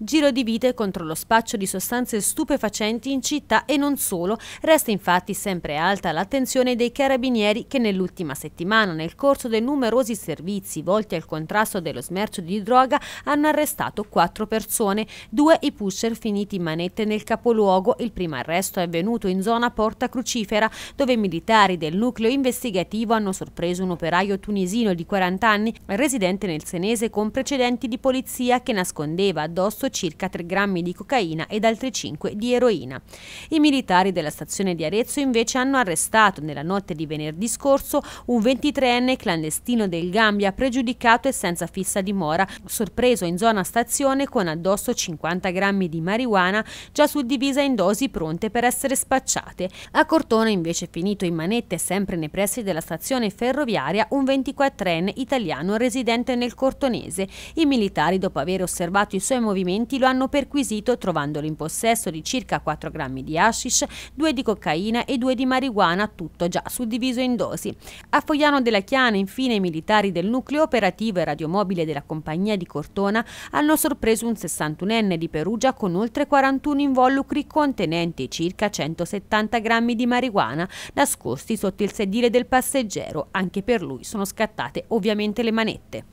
Giro di vite contro lo spaccio di sostanze stupefacenti in città e non solo, resta infatti sempre alta l'attenzione dei carabinieri che nell'ultima settimana, nel corso dei numerosi servizi volti al contrasto dello smercio di droga, hanno arrestato quattro persone, due i pusher finiti in manette nel capoluogo, il primo arresto è avvenuto in zona Porta Crucifera, dove i militari del nucleo investigativo hanno sorpreso un operaio tunisino di 40 anni, residente nel Senese con precedenti di polizia che nascondeva addosso sequestrato circa 3 grammi di cocaina ed altri 5 di eroina. I militari della stazione di Arezzo invece hanno arrestato nella notte di venerdì scorso un 23enne clandestino del Gambia pregiudicato e senza fissa dimora, sorpreso in zona stazione con addosso 50 grammi di marijuana già suddivisa in dosi pronte per essere spacciate. A Cortona invece finito in manette sempre nei pressi della stazione ferroviaria un 24enne italiano residente nel Cortonese. I militari dopo aver osservato i suoi movimenti agenti lo hanno perquisito trovandolo in possesso di circa 4 grammi di hashish, 2 di cocaina e 2 di marijuana, tutto già suddiviso in dosi. A Fogliano della Chiana, infine, i militari del nucleo operativo e radiomobile della compagnia di Cortona hanno sorpreso un 61enne di Perugia con oltre 41 involucri contenenti circa 170 grammi di marijuana nascosti sotto il sedile del passeggero. Anche per lui sono scattate ovviamente le manette.